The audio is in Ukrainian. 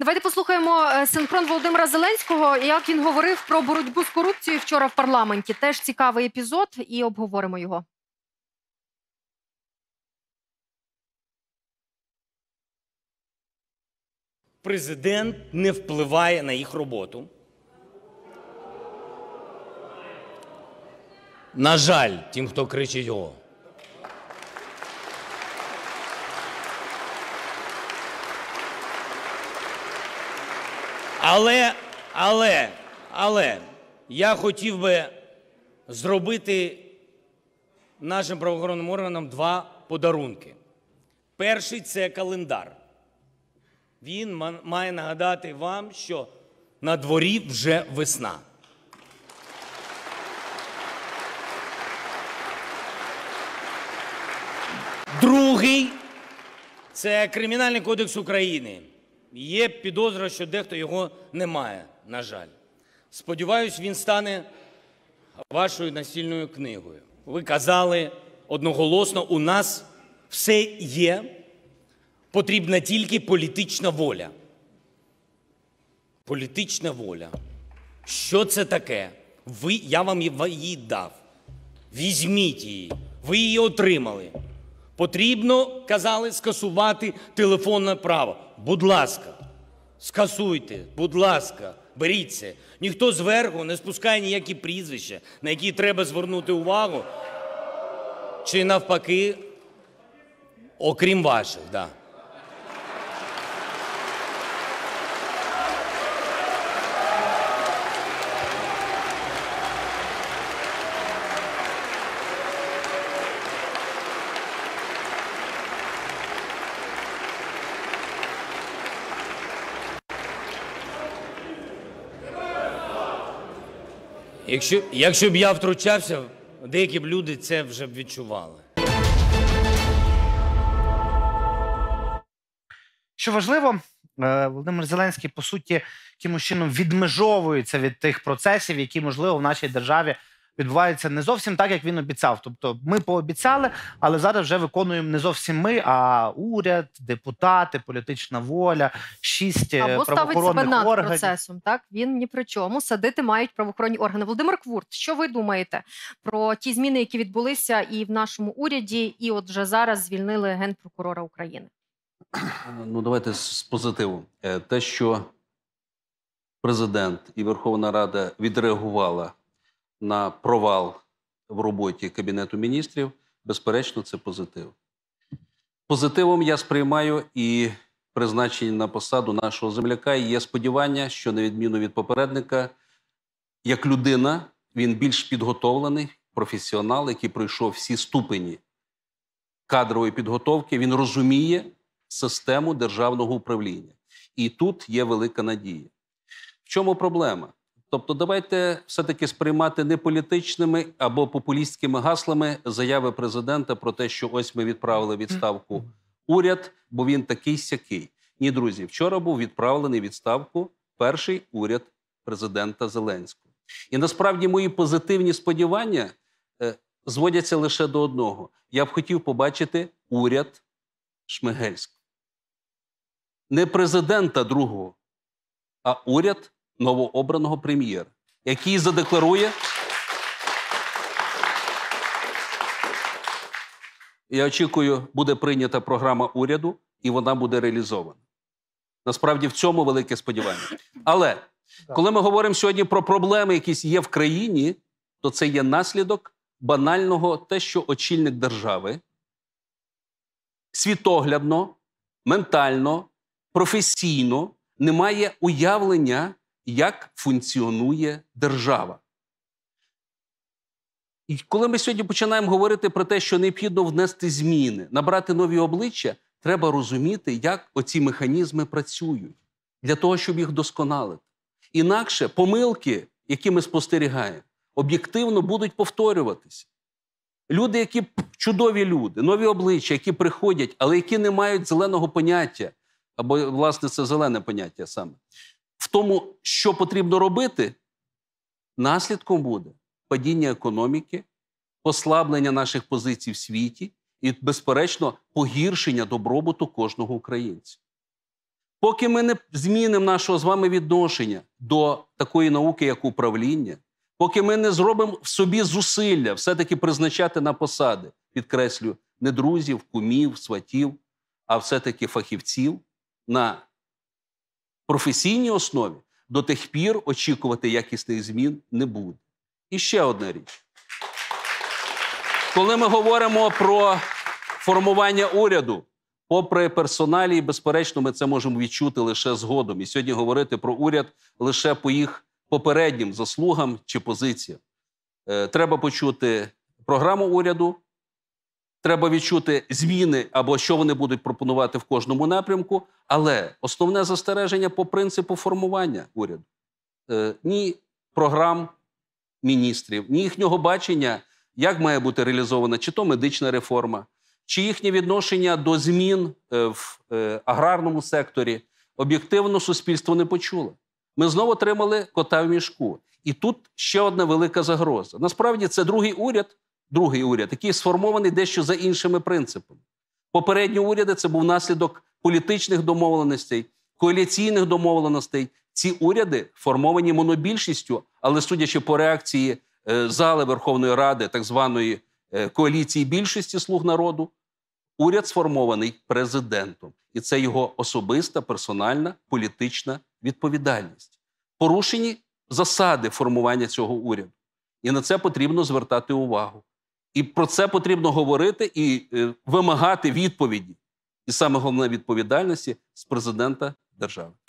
Давайте послухаємо е, синхрон Володимира Зеленського, як він говорив про боротьбу з корупцією вчора в парламенті. Теж цікавий епізод, і обговоримо його. Президент не впливає на їх роботу. На жаль, тим, хто кричить о. Але, але, але я хотів би зробити нашим правоохоронним органам два подарунки. Перший це календар. Він має нагадати вам, що на дворі вже весна. Другий це Кримінальний кодекс України. Є підозра, що дехто його не має, на жаль. Сподіваюсь, він стане вашою настільною книгою. Ви казали одноголосно, у нас все є, потрібна тільки політична воля. Політична воля. Що це таке? Ви, Я вам її дав. Візьміть її, ви її отримали. Потрібно, казали, скасувати телефонне право. Будь ласка, скасуйте, будь ласка, беріться. Ніхто зверху не спускає ніякі прізвища, на які треба звернути увагу. Чи навпаки, окрім ваших, так. Да. Якщо якщо б я втручався, деякі б люди це вже б відчували. Що важливо, е, Володимир Зеленський по суті якимось чином відмежовується від тих процесів, які можливо в нашій державі відбувається не зовсім так, як він обіцяв. Тобто, ми пообіцяли, але зараз вже виконуємо не зовсім ми, а уряд, депутати, політична воля, шість е, Або правоохоронних себе над процесом. Так він ні при чому садити мають правоохоронні органи. Володимир Квурт, що ви думаєте про ті зміни, які відбулися і в нашому уряді, і от вже зараз звільнили генпрокурора України? Ну, давайте з позитиву. Е, те, що президент і Верховна Рада відреагувала на провал в роботі Кабінету міністрів, безперечно, це позитив. Позитивом я сприймаю і призначення на посаду нашого земляка. І є сподівання, що, на відміну від попередника, як людина, він більш підготовлений, професіонал, який пройшов всі ступені кадрової підготовки, він розуміє систему державного управління. І тут є велика надія. В чому проблема? Тобто, давайте все-таки сприймати не політичними або популістськими гаслами заяви президента про те, що ось ми відправили відставку уряд, бо він такий сякий. Ні, друзі, вчора був відправлений відставку перший уряд президента Зеленського. І насправді мої позитивні сподівання е, зводяться лише до одного: я б хотів побачити уряд Шмигельського. Не президента другого, а уряд новообраного прем'єра, який задекларує. Я очікую, буде прийнята програма уряду, і вона буде реалізована. Насправді, в цьому велике сподівання. Але коли ми говоримо сьогодні про проблеми, які є в країні, то це є наслідок банального те, що очільник держави світоглядно, ментально, професійно не має уявлення як функціонує держава. І коли ми сьогодні починаємо говорити про те, що необхідно внести зміни, набрати нові обличчя, треба розуміти, як оці механізми працюють для того, щоб їх досконалити. Інакше помилки, які ми спостерігаємо, об'єктивно будуть повторюватися. Люди, які чудові люди, нові обличчя, які приходять, але які не мають зеленого поняття, або, власне, це зелене поняття саме, тому, що потрібно робити, наслідком буде падіння економіки, послаблення наших позицій в світі і, безперечно, погіршення добробуту кожного українця. Поки ми не змінимо нашого з вами відношення до такої науки, як управління, поки ми не зробимо в собі зусилля все-таки призначати на посади, підкреслю, не друзів, кумів, сватів, а все-таки фахівців на професійній основі до тих пір очікувати якісних змін не буде. І ще одна річ. Коли ми говоримо про формування уряду, попри персоналі, безперечно, ми це можемо відчути лише згодом. І сьогодні говорити про уряд лише по їх попереднім заслугам чи позиціям. Е, треба почути програму уряду, Треба відчути зміни або що вони будуть пропонувати в кожному напрямку. Але основне застереження по принципу формування уряду е, ні програм міністрів, ні їхнього бачення, як має бути реалізована чи то медична реформа, чи їхнє відношення до змін е, в е, аграрному секторі об'єктивно суспільство не почуло. Ми знову отримали кота в мішку. І тут ще одна велика загроза. Насправді це другий уряд другий уряд, який сформований дещо за іншими принципами. Попередні уряди це був наслідок політичних домовленостей, коаліційних домовленостей. Ці уряди формовані монобільшістю, але судячи по реакції е, зали Верховної Ради, так званої е, коаліції більшості слуг народу, уряд сформований президентом, і це його особиста персональна політична відповідальність. Порушені засади формування цього уряду, і на це потрібно звертати увагу. І про це потрібно говорити і е, вимагати відповіді, і саме головне відповідальності з президента держави.